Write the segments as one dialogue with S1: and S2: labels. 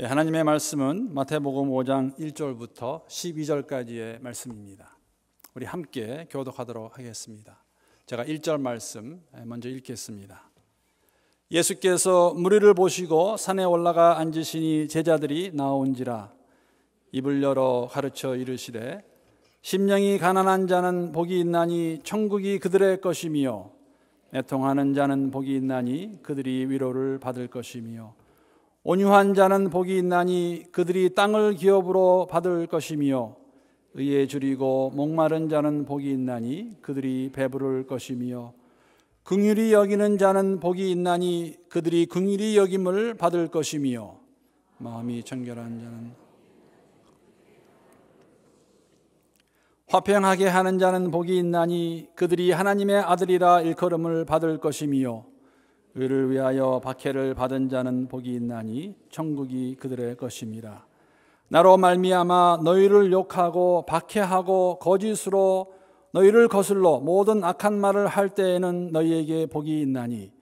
S1: 네, 하나님의 말씀은 마태복음 5장 1절부터 12절까지의 말씀입니다. 우리 함께 교독하도록 하겠습니다. 제가 1절 말씀 네, 먼저 읽겠습니다. 예수께서 무리를 보시고 산에 올라가 앉으시니 제자들이 나온지라 입을 열어 가르쳐 이르시되 심령이 가난한 자는 복이 있나니 천국이 그들의 것이며 애통하는 자는 복이 있나니 그들이 위로를 받을 것이며 온유한 자는 복이 있나니 그들이 땅을 기업으로 받을 것이며 의에 줄이고 목마른 자는 복이 있나니 그들이 배부를 것이며 긍휼히 여기는 자는 복이 있나니 그들이 긍휼히 여김을 받을 것이며 마음이 청결한 자는 화평하게 하는 자는 복이 있나니 그들이 하나님의 아들이라 일컬음을 받을 것이며 의를 위하여 박해를 받은 자는 복이 있나니 천국이 그들의 것입니다. 나로 말미암아 너희를 욕하고 박해하고 거짓으로 너희를 거슬러 모든 악한 말을 할 때에는 너희에게 복이 있나니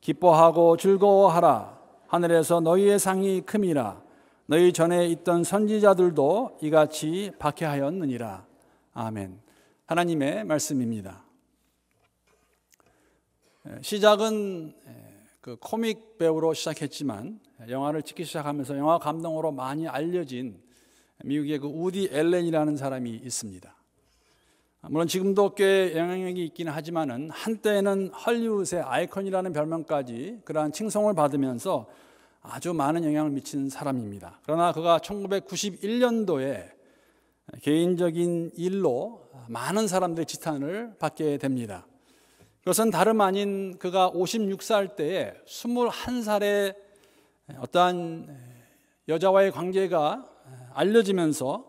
S1: 기뻐하고 즐거워하라 하늘에서 너희의 상이 큼이라 너희 전에 있던 선지자들도 이같이 박해하였느니라 아멘 하나님의 말씀입니다. 예, 시작은 예, 그 코믹 배우로 시작했지만 예, 영화를 찍기 시작하면서 영화 감독으로 많이 알려진 미국의 그 우디 앨렌이라는 사람이 있습니다. 아, 물론 지금도 꽤 영향력이 있기는 하지만은 한때는 헐리우드의 아이콘이라는 별명까지 그러한 칭송을 받으면서 아주 많은 영향을 미친 사람입니다. 그러나 그가 1991년도에 개인적인 일로 많은 사람들의 지탄을 받게 됩니다. 그것은 다름 아닌 그가 56살 때에 21살의 어떠한 여자와의 관계가 알려지면서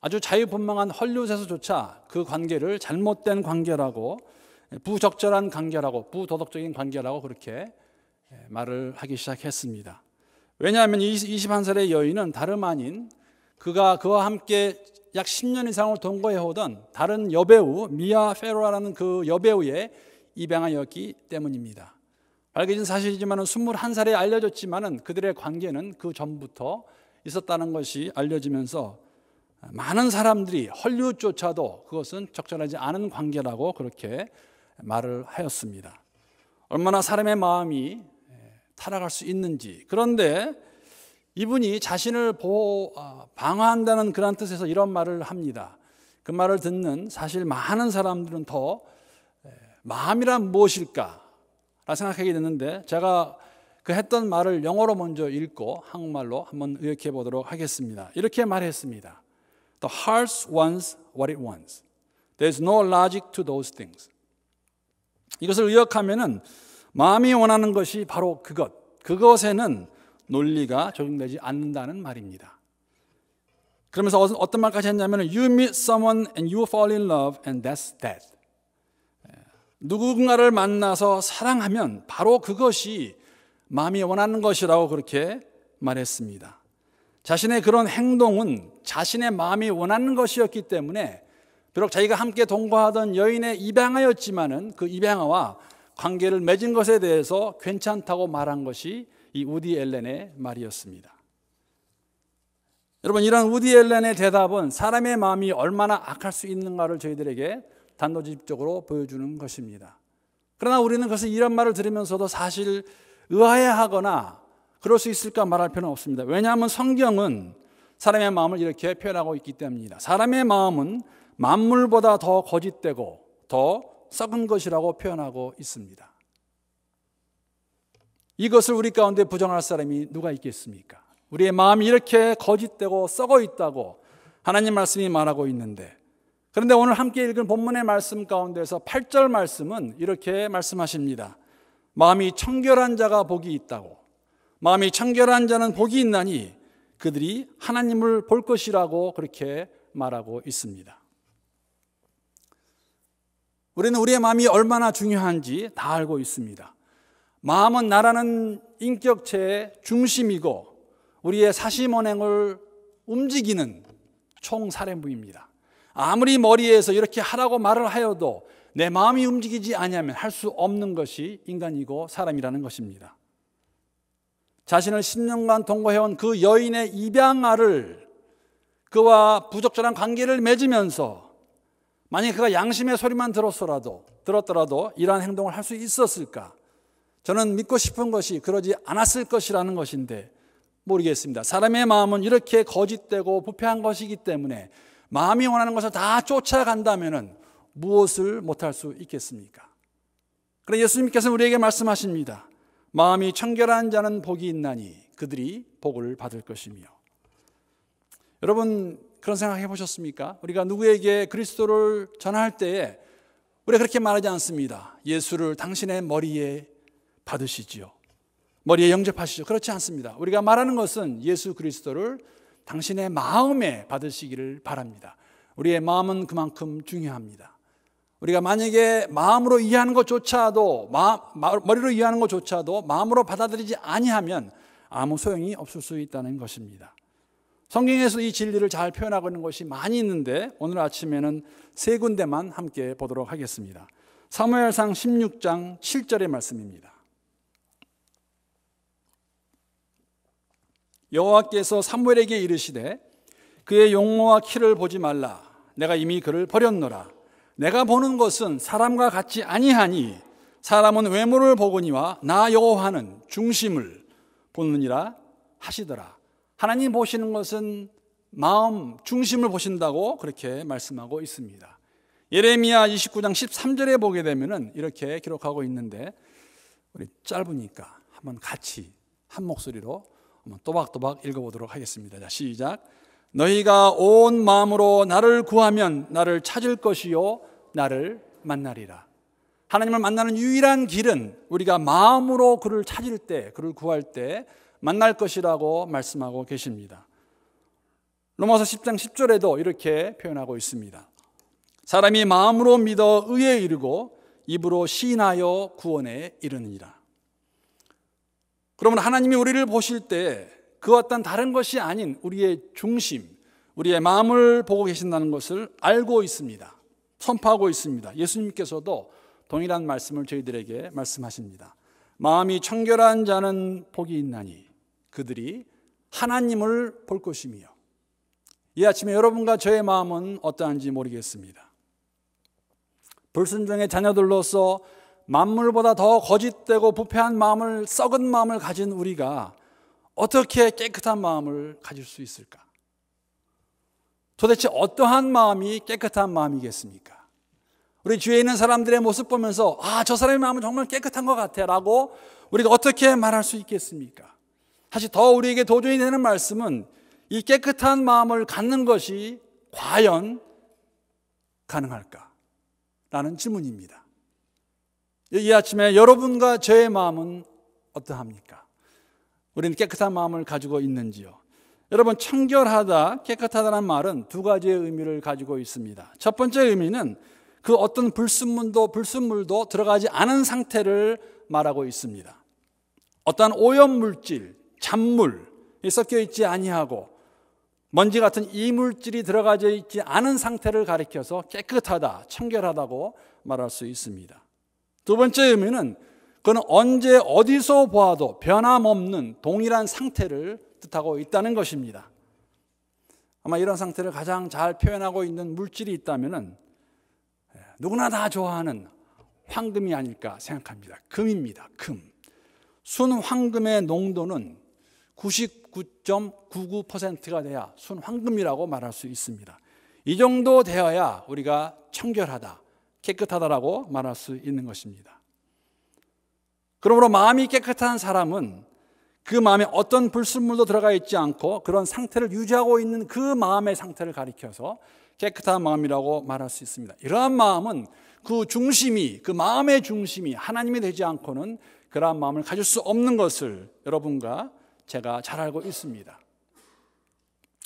S1: 아주 자유분방한 헐리우드에서조차 그 관계를 잘못된 관계라고 부적절한 관계라고 부도덕적인 관계라고 그렇게 말을 하기 시작했습니다. 왜냐하면 21살의 여인은 다름 아닌 그가 그와 함께 약 10년 이상을 동거해오던 다른 여배우 미아 페로라라는 그 여배우의 입양하였기 때문입니다. 밝혀진 사실이지만 21살에 알려졌지만 그들의 관계는 그 전부터 있었다는 것이 알려지면서 많은 사람들이 헐리우드조차도 그것은 적절하지 않은 관계라고 그렇게 말을 하였습니다. 얼마나 사람의 마음이 타락할 수 있는지. 그런데 이분이 자신을 보호, 아, 방어한다는 그런 뜻에서 이런 말을 합니다. 그 말을 듣는 사실 많은 사람들은 더 마음이란 무엇일까? 라 생각하게 됐는데 제가 그 했던 말을 영어로 먼저 읽고 한국말로 한번 의역해 보도록 하겠습니다. 이렇게 말했습니다. The heart wants what it wants. There's no logic to those things. 이것을 의역하면은 마음이 원하는 것이 바로 그것. 그것에는 논리가 적용되지 않는다는 말입니다. 그러면서 어떤 말까지 했냐면 You meet someone and you fall in love and that's that. 누군가를 만나서 사랑하면 바로 그것이 마음이 원하는 것이라고 그렇게 말했습니다. 자신의 그런 행동은 자신의 마음이 원하는 것이었기 때문에 비록 자기가 함께 동거하던 여인의 입양하였지만은 그 입양아와 관계를 맺은 것에 대해서 괜찮다고 말한 것이 이 우디 엘렌의 말이었습니다. 여러분 이런 우디 엘렌의 대답은 사람의 마음이 얼마나 악할 수 있는가를 저희들에게 단도직입적으로 보여주는 것입니다. 그러나 우리는 그것을 이런 말을 들으면서도 사실 의아해하거나 그럴 수 있을까 말할 필요는 없습니다. 왜냐하면 성경은 사람의 마음을 이렇게 표현하고 있기 때문입니다. 사람의 마음은 만물보다 더 거짓되고 더 썩은 것이라고 표현하고 있습니다. 이것을 우리 가운데 부정할 사람이 누가 있겠습니까? 우리의 마음이 이렇게 거짓되고 썩어 있다고 하나님 말씀이 말하고 있는데 그런데 오늘 함께 읽은 본문의 말씀 가운데서 8절 말씀은 이렇게 말씀하십니다. 마음이 청결한 자가 복이 있다고. 마음이 청결한 자는 복이 있나니 그들이 하나님을 볼 것이라고 그렇게 말하고 있습니다. 우리는 우리의 마음이 얼마나 중요한지 다 알고 있습니다. 마음은 나라는 인격체의 중심이고 우리의 사심원행을 움직이는 총사령부입니다. 아무리 머리에서 이렇게 하라고 말을 하여도 내 마음이 움직이지 않으면할 수 없는 것이 인간이고 사람이라는 것입니다. 자신을 10년간 동거해온 그 여인의 입양아를 그와 부적절한 관계를 맺으면서 만약 그가 양심의 소리만 들었더라도 들었더라도 이러한 행동을 할 수 있었을까? 저는 믿고 싶은 것이 그러지 않았을 것이라는 것인데 모르겠습니다. 사람의 마음은 이렇게 거짓되고 부패한 것이기 때문에 마음이 원하는 것을 다 쫓아간다면 무엇을 못할 수 있겠습니까? 그러나 예수님께서 우리에게 말씀하십니다. 마음이 청결한 자는 복이 있나니 그들이 복을 받을 것이며. 여러분 그런 생각 해보셨습니까? 우리가 누구에게 그리스도를 전할 때에 우리 그렇게 말하지 않습니다. 예수를 당신의 머리에 받으시지요. 머리에 영접하시죠. 그렇지 않습니다. 우리가 말하는 것은 예수 그리스도를 당신의 마음에 받으시기를 바랍니다. 우리의 마음은 그만큼 중요합니다. 우리가 만약에 마음으로 이해하는 것조차도 머리로 이해하는 것조차도 마음으로 받아들이지 아니하면 아무 소용이 없을 수 있다는 것입니다. 성경에서 이 진리를 잘 표현하고 있는 것이 많이 있는데 오늘 아침에는 세 군데만 함께 보도록 하겠습니다. 사무엘상 16장 7절의 말씀입니다. 여호와께서 사무엘에게 이르시되 그의 용모와 키를 보지 말라 내가 이미 그를 버렸노라 내가 보는 것은 사람과 같지 아니하니 사람은 외모를 보거니와 나 여호와는 중심을 보느니라 하시더라 하나님 보시는 것은 마음 중심을 보신다고 그렇게 말씀하고 있습니다. 예레미야 29장 13절에 보게 되면 이렇게 기록하고 있는데 우리 짧으니까 한번 같이 한 목소리로 한번 또박또박 읽어보도록 하겠습니다. 자, 시작. 너희가 온 마음으로 나를 구하면 나를 찾을 것이요 나를 만나리라. 하나님을 만나는 유일한 길은 우리가 마음으로 그를 찾을 때, 그를 구할 때 만날 것이라고 말씀하고 계십니다. 로마서 10장 10절에도 이렇게 표현하고 있습니다. 사람이 마음으로 믿어 의에 이르고 입으로 시인하여 구원에 이르느니라. 그러면 하나님이 우리를 보실 때 그와 같은 다른 것이 아닌 우리의 중심, 우리의 마음을 보고 계신다는 것을 알고 있습니다. 선포하고 있습니다. 예수님께서도 동일한 말씀을 저희들에게 말씀하십니다. 마음이 청결한 자는 복이 있나니 그들이 하나님을 볼 것이며 이 아침에 여러분과 저의 마음은 어떠한지 모르겠습니다. 불순종의 자녀들로서 만물보다 더 거짓되고 부패한 마음을 썩은 마음을 가진 우리가 어떻게 깨끗한 마음을 가질 수 있을까? 도대체 어떠한 마음이 깨끗한 마음이겠습니까? 우리 주위에 있는 사람들의 모습 보면서 아, 저 사람의 마음은 정말 깨끗한 것 같아 라고 우리가 어떻게 말할 수 있겠습니까? 사실 더 우리에게 도전이 되는 말씀은 이 깨끗한 마음을 갖는 것이 과연 가능할까? 라는 질문입니다. 이 아침에 여러분과 저의 마음은 어떠합니까? 우리는 깨끗한 마음을 가지고 있는지요? 여러분, 청결하다, 깨끗하다는 말은 두 가지의 의미를 가지고 있습니다. 첫 번째 의미는 그 어떤 불순물도 불순물도 들어가지 않은 상태를 말하고 있습니다. 어떠 오염 물질, 잔물 섞여 있지 아니하고 먼지 같은 이물질이 들어가져 있지 않은 상태를 가리켜서 깨끗하다, 청결하다고 말할 수 있습니다. 두 번째 의미는 그는 언제 어디서 보아도 변함없는 동일한 상태를 뜻하고 있다는 것입니다. 아마 이런 상태를 가장 잘 표현하고 있는 물질이 있다면 예, 누구나 다 좋아하는 황금이 아닐까 생각합니다. 금입니다. 금. 순황금의 농도는 99.99%가 돼야 순황금이라고 말할 수 있습니다. 이 정도 되어야 우리가 청결하다, 깨끗하다라고 말할 수 있는 것입니다. 그러므로 마음이 깨끗한 사람은 그 마음에 어떤 불순물도 들어가 있지 않고 그런 상태를 유지하고 있는 그 마음의 상태를 가리켜서 깨끗한 마음이라고 말할 수 있습니다. 이러한 마음은 그 중심이, 그 마음의 중심이 하나님이 되지 않고는 그러한 마음을 가질 수 없는 것을 여러분과 제가 잘 알고 있습니다.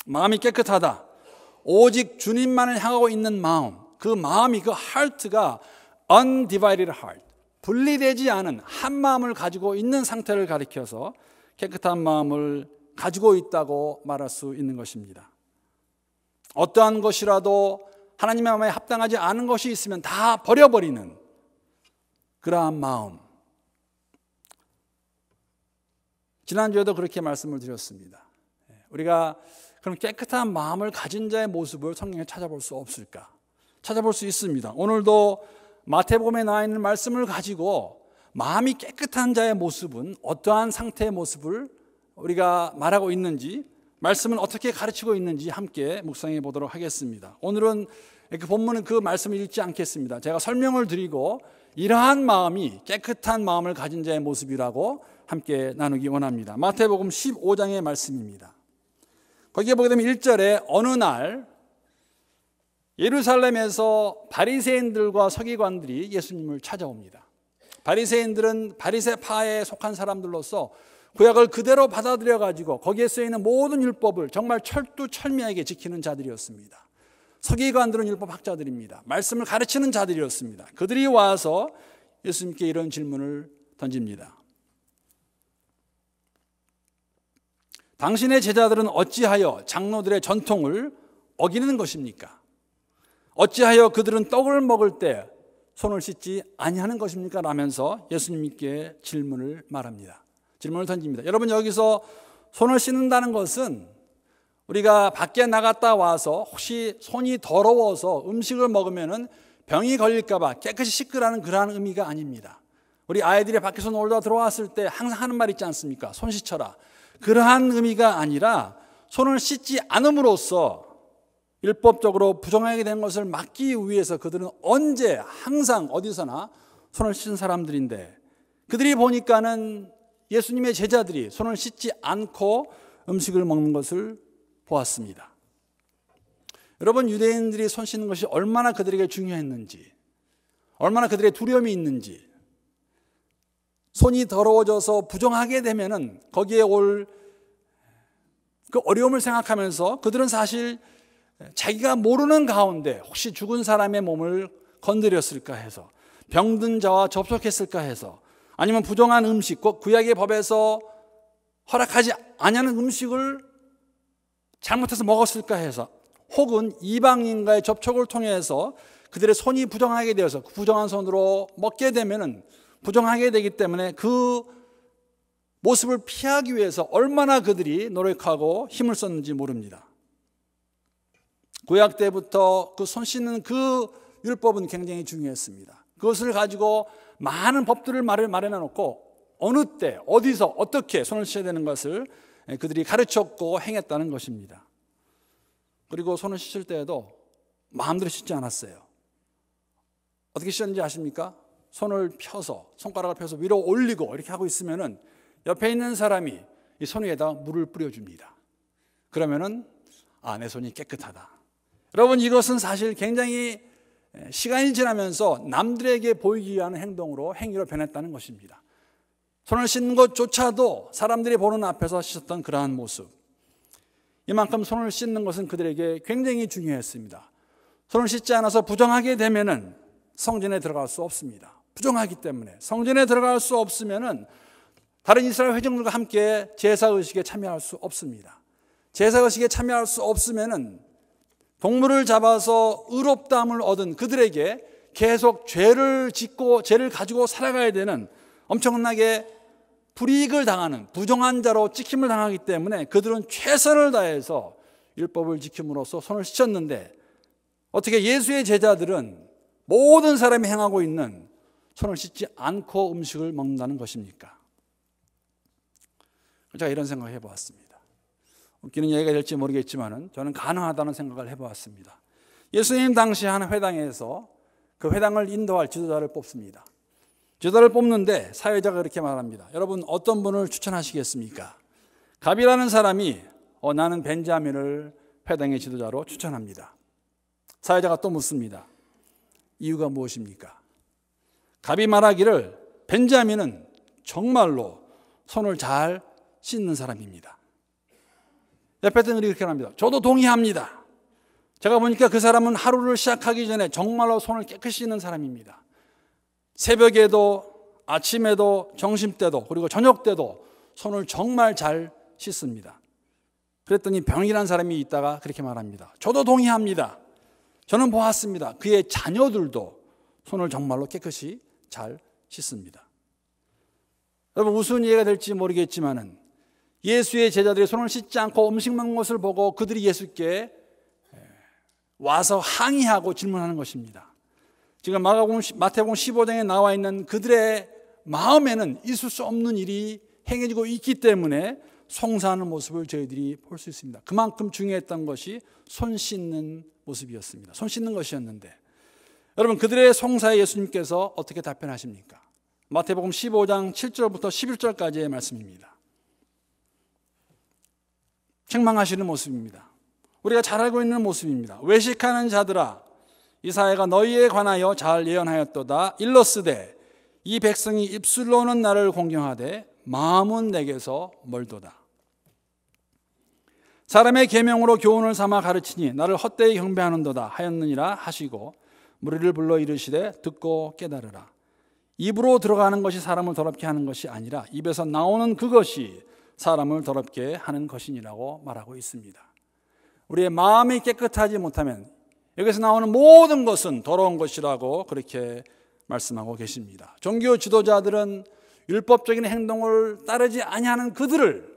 S1: 마음이 깨끗하다. 오직 주님만을 향하고 있는 마음. 그 마음이 그 heart가 undivided heart 분리되지 않은 한 마음을 가지고 있는 상태를 가리켜서 깨끗한 마음을 가지고 있다고 말할 수 있는 것입니다. 어떠한 것이라도 하나님의 마음에 합당하지 않은 것이 있으면 다 버려버리는 그러한 마음. 지난주에도 그렇게 말씀을 드렸습니다. 우리가 그럼 깨끗한 마음을 가진 자의 모습을 성경에 찾아볼 수 없을까? 찾아볼 수 있습니다. 오늘도 마태복음에 나와 있는 말씀을 가지고 마음이 깨끗한 자의 모습은 어떠한 상태의 모습을 우리가 말하고 있는지 말씀은 어떻게 가르치고 있는지 함께 묵상해 보도록 하겠습니다. 오늘은 그 본문은 그 말씀을 읽지 않겠습니다. 제가 설명을 드리고 이러한 마음이 깨끗한 마음을 가진 자의 모습이라고 함께 나누기 원합니다. 마태복음 15장의 말씀입니다. 거기에 보게 되면 1절에 어느 날 예루살렘에서 바리새인들과 서기관들이 예수님을 찾아옵니다. 바리새인들은 바리새파에 속한 사람들로서 구약을 그대로 받아들여 가지고 거기에 쓰여 있는 모든 율법을 정말 철두철미하게 지키는 자들이었습니다. 서기관들은 율법 학자들입니다. 말씀을 가르치는 자들이었습니다. 그들이 와서 예수님께 이런 질문을 던집니다. 당신의 제자들은 어찌하여 장로들의 전통을 어기는 것입니까? 어찌하여 그들은 떡을 먹을 때 손을 씻지 아니하는 것입니까? 라면서 예수님께 질문을 말합니다. 질문을 던집니다. 여러분 여기서 손을 씻는다는 것은 우리가 밖에 나갔다 와서 혹시 손이 더러워서 음식을 먹으면은 병이 걸릴까봐 깨끗이 씻으라는 그러한 의미가 아닙니다. 우리 아이들이 밖에서 놀다 들어왔을 때 항상 하는 말 있지 않습니까? 손 씻어라. 그러한 의미가 아니라 손을 씻지 않음으로써 일법적으로 부정하게 된 것을 막기 위해서 그들은 언제 항상 어디서나 손을 씻은 사람들인데 그들이 보니까는 예수님의 제자들이 손을 씻지 않고 음식을 먹는 것을 보았습니다. 여러분 유대인들이 손 씻는 것이 얼마나 그들에게 중요했는지 얼마나 그들의 두려움이 있는지 손이 더러워져서 부정하게 되면은 거기에 올 그 어려움을 생각하면서 그들은 사실 자기가 모르는 가운데 혹시 죽은 사람의 몸을 건드렸을까 해서 병든 자와 접촉했을까 해서 아니면 부정한 음식, 구약의 법에서 허락하지 아니하는 음식을 잘못해서 먹었을까 해서 혹은 이방인과의 접촉을 통해서 그들의 손이 부정하게 되어서 그 부정한 손으로 먹게 되면은 부정하게 되기 때문에 그 모습을 피하기 위해서 얼마나 그들이 노력하고 힘을 썼는지 모릅니다. 구약 때부터 그 손 씻는 그 율법은 굉장히 중요했습니다. 그것을 가지고 많은 법들을 마련해 놓고 어느 때 어디서 어떻게 손을 씻어야 되는 것을 그들이 가르쳤고 행했다는 것입니다. 그리고 손을 씻을 때에도 마음대로 씻지 않았어요. 어떻게 씻었는지 아십니까? 손을 펴서 손가락을 펴서 위로 올리고 이렇게 하고 있으면은 옆에 있는 사람이 이 손 위에다 물을 뿌려줍니다. 그러면은 아내 손이 깨끗하다. 여러분 이것은 사실 굉장히 시간이 지나면서 남들에게 보이기 위한 행동으로 행위로 변했다는 것입니다. 손을 씻는 것조차도 사람들이 보는 앞에서 씻었던 그러한 모습. 이만큼 손을 씻는 것은 그들에게 굉장히 중요했습니다. 손을 씻지 않아서 부정하게 되면은 성전에 들어갈 수 없습니다. 부정하기 때문에 성전에 들어갈 수 없으면은 다른 이스라엘 회중들과 함께 제사 의식에 참여할 수 없습니다. 제사 의식에 참여할 수 없으면은 동물을 잡아서 의롭다함을 얻은 그들에게 계속 죄를 짓고 죄를 가지고 살아가야 되는 엄청나게 불이익을 당하는 부정한 자로 찍힘을 당하기 때문에 그들은 최선을 다해서 율법을 지킴으로써 손을 씻었는데 어떻게 예수의 제자들은 모든 사람이 행하고 있는 손을 씻지 않고 음식을 먹는다는 것입니까? 제가 이런 생각을 해보았습니다. 웃기는 얘기가 될지 모르겠지만은 저는 가능하다는 생각을 해보았습니다. 예수님 당시 한 회당에서 그 회당을 인도할 지도자를 뽑습니다. 지도자를 뽑는데 사회자가 그렇게 말합니다. 여러분 어떤 분을 추천하시겠습니까? 갑이라는 사람이 어, 나는 벤자민을 회당의 지도자로 추천합니다. 사회자가 또 묻습니다. 이유가 무엇입니까? 갑이 말하기를 벤자민은 정말로 손을 잘 씻는 사람입니다. 에페트널이 렇게 합니다. 저도 동의합니다. 제가 보니까 그 사람은 하루를 시작하기 전에 정말로 손을 깨끗이 씻는 사람입니다. 새벽에도 아침에도 점심 때도 그리고 저녁 때도 손을 정말 잘 씻습니다. 그랬더니 병이란 사람이 있다가 그렇게 말합니다. 저도 동의합니다. 저는 보았습니다. 그의 자녀들도 손을 정말로 깨끗이 잘 씻습니다. 여러분 무슨 이해가 될지 모르겠지만은 예수의 제자들이 손을 씻지 않고 음식 먹는 것을 보고 그들이 예수께 예, 와서 항의하고 질문하는 것입니다. 지금 마가공, 마태복음 15장에 나와 있는 그들의 마음에는 있을 수 없는 일이 행해지고 있기 때문에 송사하는 모습을 저희들이 볼 수 있습니다. 그만큼 중요했던 것이 손 씻는 모습이었습니다. 손 씻는 것이었는데 여러분 그들의 송사에 예수님께서 어떻게 답변하십니까? 마태복음 15장 7절부터 11절까지의 말씀입니다. 책망하시는 모습입니다. 우리가 잘 알고 있는 모습입니다. 외식하는 자들아, 이사회가 너희에 관하여 잘 예언하였도다. 일러스되 이 백성이 입술로는 나를 공경하되 마음은 내게서 멀도다. 사람의 계명으로 교훈을 삼아 가르치니 나를 헛되이 경배하는도다 하였느니라 하시고 무리를 불러 이르시되 듣고 깨달으라. 입으로 들어가는 것이 사람을 더럽게 하는 것이 아니라 입에서 나오는 그것이 사람을 더럽게 하는 것이라고 말하고 있습니다. 우리의 마음이 깨끗하지 못하면 여기서 나오는 모든 것은 더러운 것이라고 그렇게 말씀하고 계십니다. 종교 지도자들은 율법적인 행동을 따르지 아니하는 그들을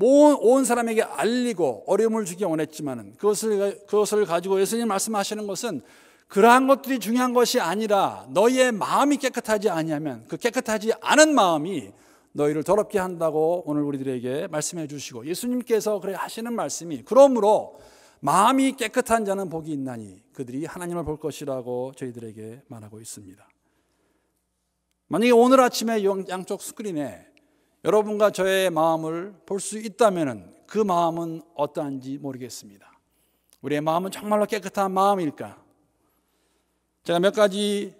S1: 온 사람에게 알리고 어려움을 주기 원했지만 그것을, 그것을 가지고 예수님 말씀하시는 것은 그러한 것들이 중요한 것이 아니라 너희의 마음이 깨끗하지 아니하면 그 깨끗하지 않은 마음이 너희를 더럽게 한다고 오늘 우리들에게 말씀해 주시고 예수님께서 그래 하시는 말씀이 그러므로 마음이 깨끗한 자는 복이 있나니 그들이 하나님을 볼 것이라고 저희들에게 말하고 있습니다. 만약에 오늘 아침에 양쪽 스크린에 여러분과 저의 마음을 볼 수 있다면 그 마음은 어떠한지 모르겠습니다. 우리의 마음은 정말로 깨끗한 마음일까? 제가 몇 가지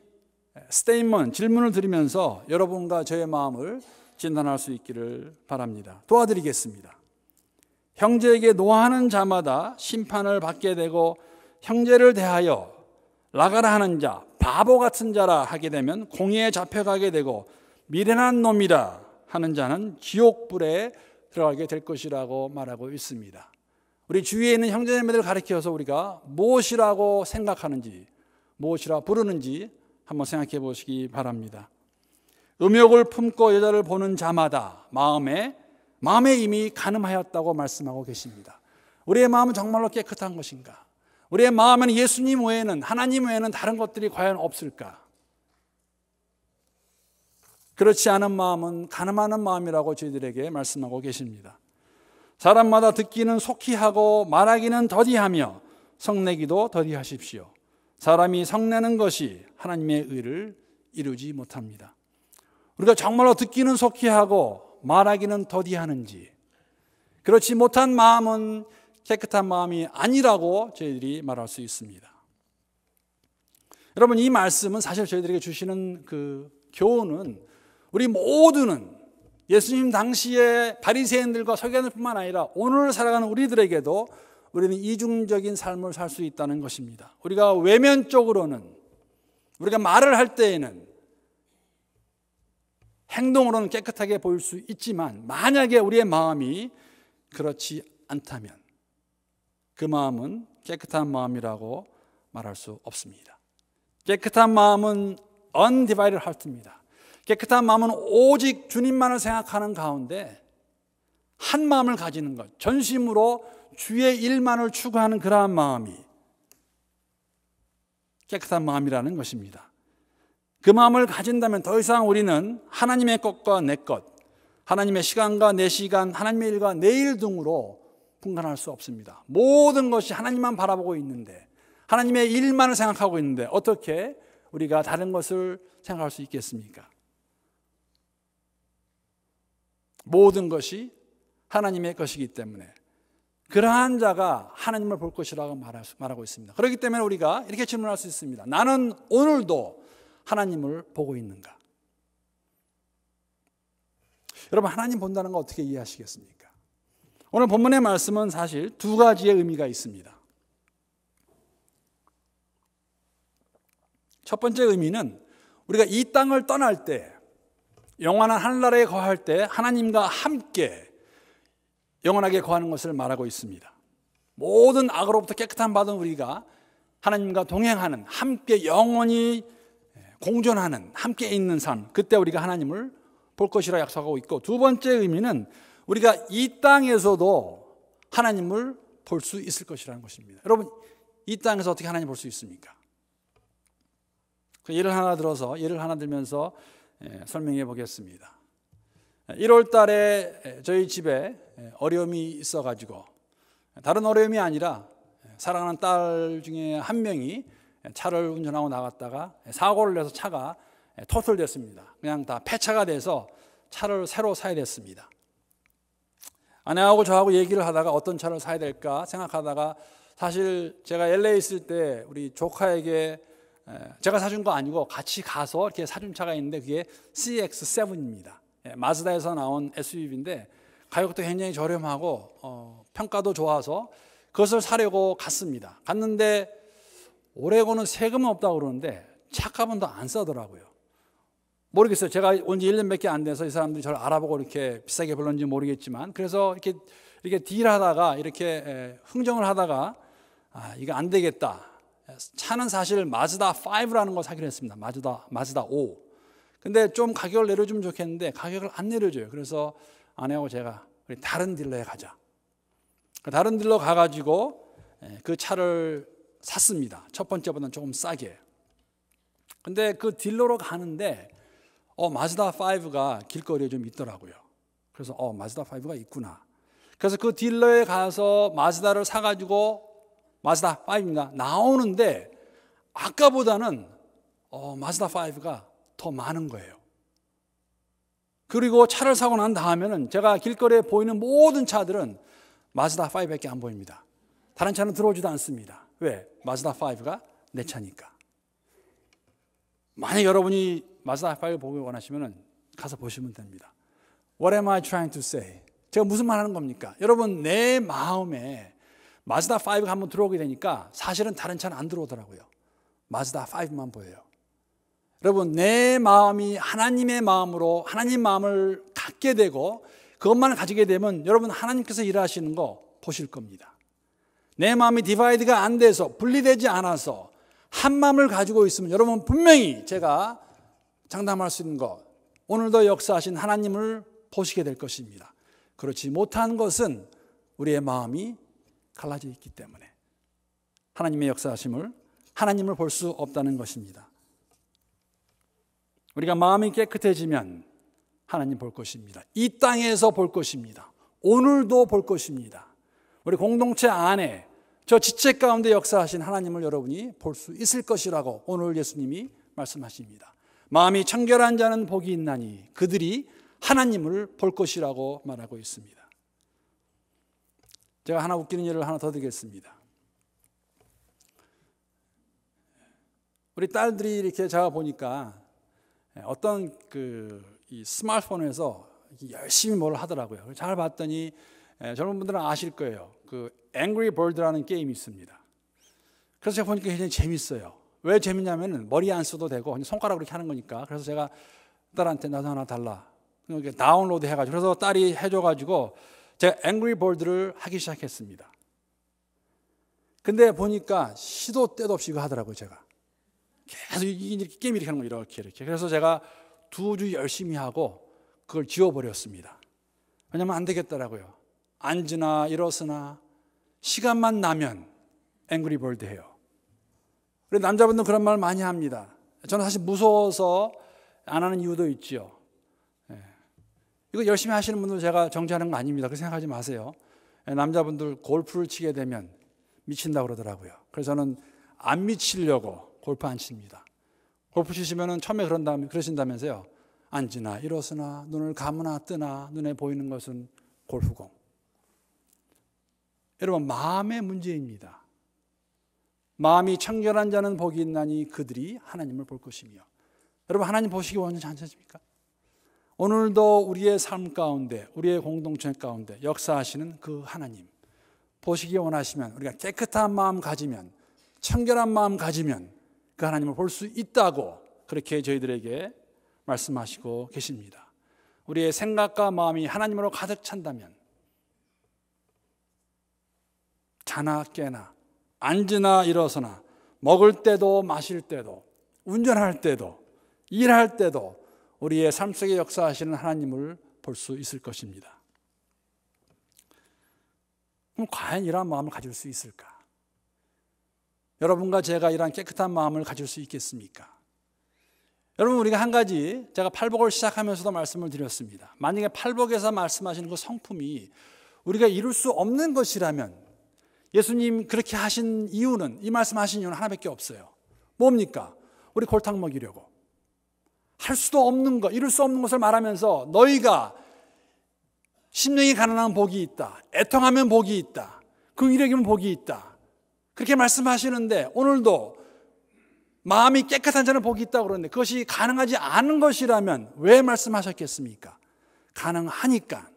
S1: 스테이먼 질문을 드리면서 여러분과 저의 마음을 진단할 수 있기를 바랍니다. 도와드리겠습니다. 형제에게 노하는 자마다 심판을 받게 되고 형제를 대하여 라가라 하는 자, 바보 같은 자라 하게 되면 공의에 잡혀가게 되고 미련한 놈이라 하는 자는 지옥불에 들어가게 될 것이라고 말하고 있습니다. 우리 주위에 있는 형제자매들 가리켜서 우리가 무엇이라고 생각하는지, 무엇이라 부르는지 한번 생각해 보시기 바랍니다. 음욕을 품고 여자를 보는 자마다 마음에 마음에 이미 가늠하였다고 말씀하고 계십니다. 우리의 마음은 정말로 깨끗한 것인가? 우리의 마음에는 예수님 외에는 하나님 외에는 다른 것들이 과연 없을까? 그렇지 않은 마음은 가늠하는 마음이라고 저희들에게 말씀하고 계십니다. 사람마다 듣기는 속히 하고 말하기는 더디하며 성내기도 더디하십시오. 사람이 성내는 것이 하나님의 의를 이루지 못합니다. 우리가 정말로 듣기는 속히 하고 말하기는 더디하는지 그렇지 못한 마음은 깨끗한 마음이 아니라고 저희들이 말할 수 있습니다. 여러분 이 말씀은 사실 저희들에게 주시는 그 교훈은 우리 모두는 예수님 당시의 바리새인들과 서기관들뿐만 아니라 오늘 살아가는 우리들에게도 우리는 이중적인 삶을 살 수 있다는 것입니다. 우리가 외면적으로는 우리가 말을 할 때에는 행동으로는 깨끗하게 보일 수 있지만 만약에 우리의 마음이 그렇지 않다면 그 마음은 깨끗한 마음이라고 말할 수 없습니다. 깨끗한 마음은 undivided heart입니다. 깨끗한 마음은 오직 주님만을 생각하는 가운데 한 마음을 가지는 것, 전심으로 주의 일만을 추구하는 그러한 마음이 깨끗한 마음이라는 것입니다. 그 마음을 가진다면 더 이상 우리는 하나님의 것과 내 것, 하나님의 시간과 내 시간, 하나님의 일과 내 일 등으로 분간할 수 없습니다. 모든 것이 하나님만 바라보고 있는데, 하나님의 일만을 생각하고 있는데, 어떻게 우리가 다른 것을 생각할 수 있겠습니까? 모든 것이 하나님의 것이기 때문에 그러한 자가 하나님을 볼 것이라고 말하고 있습니다. 그렇기 때문에 우리가 이렇게 질문할 수 있습니다. 나는 오늘도 하나님을 보고 있는가? 여러분 하나님 본다는 거 어떻게 이해하시겠습니까? 오늘 본문의 말씀은 사실 두 가지의 의미가 있습니다. 첫 번째 의미는 우리가 이 땅을 떠날 때 영원한 하늘나라에 거할 때 하나님과 함께 영원하게 거하는 것을 말하고 있습니다. 모든 악으로부터 깨끗함 받은 우리가 하나님과 동행하는 함께 영원히 공존하는 함께 있는 삶. 그때 우리가 하나님을 볼 것이라 약속하고 있고 두 번째 의미는 우리가 이 땅에서도 하나님을 볼 수 있을 것이라는 것입니다. 여러분 이 땅에서 어떻게 하나님 볼 수 있습니까? 그 예를 하나 들어서 예를 하나 들면서 예, 설명해 보겠습니다. 1월 달에 예, 저희 집에 예, 어려움이 있어 가지고 다른 어려움이 아니라 사랑하는 딸 중에 한 명이 차를 운전하고 나갔다가 사고를 내서 차가 토틀됐습니다. 그냥 다 폐차가 돼서 차를 새로 사야 됐습니다. 아내하고 저하고 얘기를 하다가 어떤 차를 사야 될까 생각하다가 사실 제가 LA 있을 때 우리 조카에게 제가 사준 거 아니고 같이 가서 이렇게 사준 차가 있는데 그게 CX7입니다. 예, 마즈다에서 나온 SUV인데 가격도 굉장히 저렴하고 어, 평가도 좋아서 그것을 사려고 갔습니다. 갔는데 오레곤는 세금은 없다고 그러는데 착가분더안 써더라고요. 모르겠어요. 제가 온지 1년 몇 개 안 돼서 이 사람들이 저를 알아보고 이렇게 비싸게 불렀는지 모르겠지만 그래서 이렇게 이렇게 딜하다가 이렇게 흥정을 하다가 아, 이거 안 되겠다. 차는 사실 마즈다 5라는 거 사기로 했습니다. 마즈다 마즈다 5. 근데 좀 가격을 내려주면 좋겠는데 가격을 안 내려줘요. 그래서 아내하고 제가 우리 다른 딜러에 가자. 다른 딜러 가가지고 그 차를 샀습니다. 첫 번째보다는 조금 싸게. 근데 그 딜러로 가는데 어 마즈다 5가 길거리에 좀 있더라고요. 그래서 어 마즈다 5가 있구나. 그래서 그 딜러에 가서 마즈다를 사가지고 마즈다 5입니다. 나오는데 아까보다는 어 마즈다 5가 더 많은 거예요. 그리고 차를 사고 난 다음에는 제가 길거리에 보이는 모든 차들은 마즈다 5밖에 안 보입니다. 다른 차는 들어오지도 않습니다. 왜? 마즈다 5가 내 차니까. 만약 여러분이 마즈다 5를 보기 원하시면 가서 보시면 됩니다. What am I trying to say? 제가 무슨 말 하는 겁니까? 여러분, 내 마음에 마즈다 5가 한번 들어오게 되니까 사실은 다른 차는 안 들어오더라고요. 마즈다 5만 보여요. 여러분, 내 마음이 하나님의 마음으로 하나님 마음을 갖게 되고 그것만 가지게 되면 여러분 하나님께서 일하시는 거 보실 겁니다. 내 마음이 디바이드가 안 돼서 분리되지 않아서 한 마음을 가지고 있으면 여러분 분명히 제가 장담할 수 있는 것 오늘도 역사하신 하나님을 보시게 될 것입니다. 그렇지 못한 것은 우리의 마음이 갈라져 있기 때문에 하나님의 역사하심을 하나님을 볼 수 없다는 것입니다. 우리가 마음이 깨끗해지면 하나님 볼 것입니다. 이 땅에서 볼 것입니다. 오늘도 볼 것입니다. 우리 공동체 안에 저 지체 가운데 역사하신 하나님을 여러분이 볼 수 있을 것이라고 오늘 예수님이 말씀하십니다. 마음이 청결한 자는 복이 있나니 그들이 하나님을 볼 것이라고 말하고 있습니다. 제가 하나 웃기는 예를 하나 더 드리겠습니다. 우리 딸들이 이렇게 제가 보니까 어떤 그 스마트폰에서 열심히 뭘 하더라고요. 잘 봤더니 젊은 분들은 아실 거예요. 그 앵그리 버드라는 게임이 있습니다. 그래서 제가 보니까 굉장히 재밌어요. 왜 재밌냐면은 머리 안 써도 되고 그냥 손가락으로 이렇게 하는 거니까. 그래서 제가 딸한테 나도 하나 달라. 이렇게 다운로드 해가지고 그래서 딸이 해줘가지고 제가 앵그리 버드를 하기 시작했습니다. 근데 보니까 시도 때도 없이 이거 하더라고요 제가. 계속 이렇게 게임 이렇게 하는 거 이렇게 이렇게. 그래서 제가 두 주 열심히 하고 그걸 지워버렸습니다. 왜냐면 안 되겠더라고요. 앉으나 일어서나 시간만 나면 앵그리볼드 해요. 그래 남자분들 그런 말 많이 합니다. 저는 사실 무서워서 안 하는 이유도 있지요. 예. 이거 열심히 하시는 분들 제가 정지하는 거 아닙니다. 그 생각하지 마세요. 예, 남자분들 골프를 치게 되면 미친다 그러더라고요. 그래서 저는 안 미치려고 골프 안 칩니다. 골프 치시면은 처음에 그런 다음에 그러신다면서요. 앉으나 일어서나 눈을 감으나 뜨나 눈에 보이는 것은 골프공. 여러분 마음의 문제입니다. 마음이 청결한 자는 복이 있나니 그들이 하나님을 볼 것이며 여러분 하나님 보시기 원하지 않습니까? 오늘도 우리의 삶 가운데 우리의 공동체 가운데 역사하시는 그 하나님 보시기 원하시면 우리가 깨끗한 마음 가지면 청결한 마음 가지면 그 하나님을 볼 수 있다고 그렇게 저희들에게 말씀하시고 계십니다. 우리의 생각과 마음이 하나님으로 가득 찬다면 자나 깨나 앉으나 일어서나 먹을 때도 마실 때도 운전할 때도 일할 때도 우리의 삶 속에 역사하시는 하나님을 볼 수 있을 것입니다. 그럼 과연 이러한 마음을 가질 수 있을까? 여러분과 제가 이러한 깨끗한 마음을 가질 수 있겠습니까? 여러분 우리가 한 가지 제가 팔복을 시작하면서도 말씀을 드렸습니다. 만약에 팔복에서 말씀하시는 그 성품이 우리가 이룰 수 없는 것이라면 예수님 그렇게 하신 이유는 이 말씀하신 이유는 하나밖에 없어요. 뭡니까? 우리 골탕 먹이려고 할 수도 없는 것, 이룰 수 없는 것을 말하면서 너희가 심령이 가난한 복이 있다. 애통하면 복이 있다. 이력이면 복이 있다. 그렇게 말씀하시는데 오늘도 마음이 깨끗한 자는 복이 있다 그러는데 그것이 가능하지 않은 것이라면 왜 말씀하셨겠습니까? 가능하니까.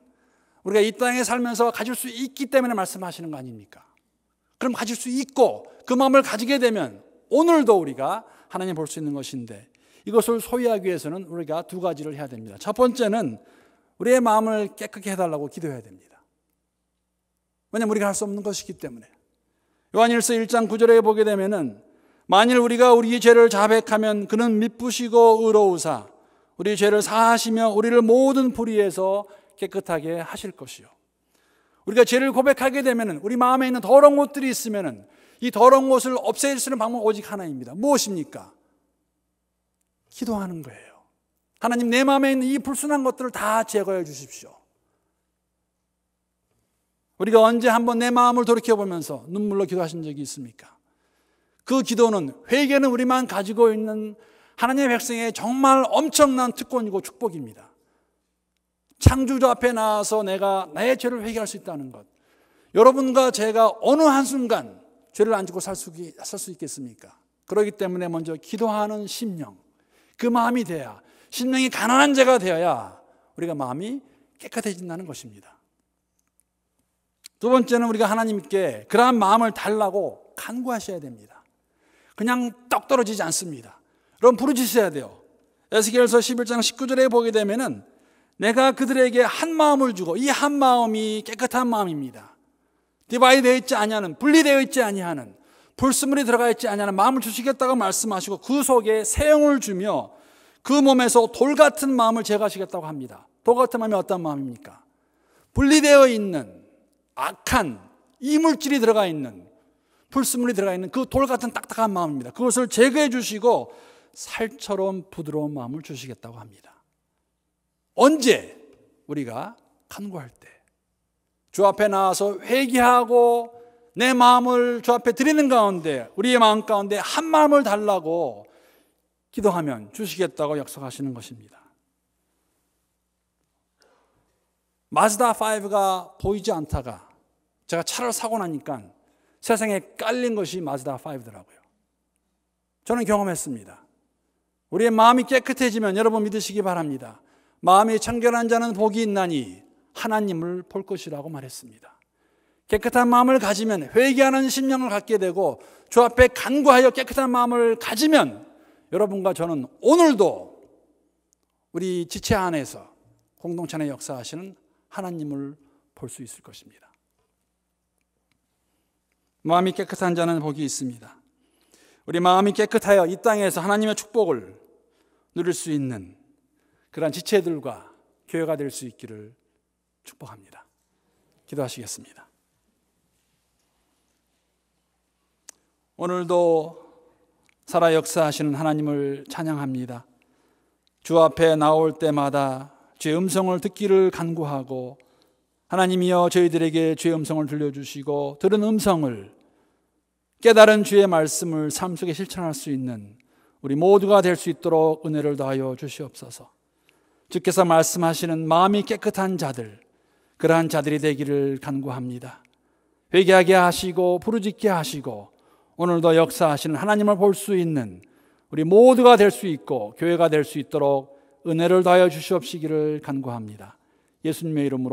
S1: 우리가 이 땅에 살면서 가질 수 있기 때문에 말씀하시는 거 아닙니까? 그럼 가질 수 있고 그 마음을 가지게 되면 오늘도 우리가 하나님 볼 수 있는 것인데 이것을 소유하기 위해서는 우리가 두 가지를 해야 됩니다. 첫 번째는 우리의 마음을 깨끗게 해달라고 기도해야 됩니다. 왜냐면 하 우리가 할 수 없는 것이기 때문에. 요한일서 1장 9절에 보게 되면은 만일 우리가 우리 의 죄를 자백하면 그는 미쁘시고 의로우사 우리 죄를 사하시며 우리를 모든 불의에서 깨끗하게 하실 것이요. 우리가 죄를 고백하게 되면은 우리 마음에 있는 더러운 것들이 있으면은 이 더러운 것을 없앨 수 있는 방법은 오직 하나입니다. 무엇입니까? 기도하는 거예요. 하나님 내 마음에 있는 이 불순한 것들을 다 제거해 주십시오. 우리가 언제 한번 내 마음을 돌이켜 보면서 눈물로 기도하신 적이 있습니까? 그 기도는 회개는 우리만 가지고 있는 하나님의 백성의 정말 엄청난 특권이고 축복입니다. 창조주 앞에 나와서 내가 나의 죄를 회개할 수 있다는 것. 여러분과 제가 어느 한순간 죄를 안 지고 살 수 있겠습니까? 그러기 때문에 먼저 기도하는 심령, 그 마음이 돼야, 심령이 가난한 죄가 되어야 우리가 마음이 깨끗해진다는 것입니다. 두 번째는 우리가 하나님께 그러한 마음을 달라고 간구하셔야 됩니다. 그냥 떡 떨어지지 않습니다. 그럼 부르짖어야 돼요. 에스겔서 11장 19절에 보게 되면은 내가 그들에게 한 마음을 주고 이 한 마음이 깨끗한 마음입니다. 디바이되어 있지 아니하는 분리되어 있지 아니하는 불순물이 들어가 있지 아니하는 마음을 주시겠다고 말씀하시고 그 속에 새 영을 주며 그 몸에서 돌 같은 마음을 제거하시겠다고 합니다. 돌 같은 마음이 어떤 마음입니까? 분리되어 있는 악한 이물질이 들어가 있는 불순물이 들어가 있는 그 돌 같은 딱딱한 마음입니다. 그것을 제거해 주시고 살처럼 부드러운 마음을 주시겠다고 합니다. 언제 우리가 간구할 때, 주 앞에 나와서 회개하고 내 마음을 주 앞에 드리는 가운데, 우리의 마음 가운데 한 마음을 달라고 기도하면 주시겠다고 약속하시는 것입니다. 마즈다 5가 보이지 않다가 제가 차를 사고 나니까 세상에 깔린 것이 마즈다 5더라고요. 저는 경험했습니다. 우리의 마음이 깨끗해지면 여러분 믿으시기 바랍니다. 마음이 청결한 자는 복이 있나니 하나님을 볼 것이라고 말했습니다. 깨끗한 마음을 가지면 회개하는 심령을 갖게 되고 주 앞에 간구하여 깨끗한 마음을 가지면 여러분과 저는 오늘도 우리 지체 안에서 공동체 내 역사하시는 하나님을 볼 수 있을 것입니다. 마음이 깨끗한 자는 복이 있습니다. 우리 마음이 깨끗하여 이 땅에서 하나님의 축복을 누릴 수 있는 그러한 지체들과 교회가 될 수 있기를 축복합니다. 기도하시겠습니다. 오늘도 살아 역사하시는 하나님을 찬양합니다. 주 앞에 나올 때마다 주의 음성을 듣기를 간구하고 하나님이여 저희들에게 주의 음성을 들려주시고 들은 음성을 깨달은 주의 말씀을 삶 속에 실천할 수 있는 우리 모두가 될 수 있도록 은혜를 더하여 주시옵소서. 주께서 말씀하시는 마음이 깨끗한 자들, 그러한 자들이 되기를 간구합니다. 회개하게 하시고 부르짖게 하시고 오늘도 역사하시는 하나님을 볼 수 있는 우리 모두가 될 수 있고 교회가 될 수 있도록 은혜를 더하여 주시옵시기를 간구합니다. 예수님의 이름으로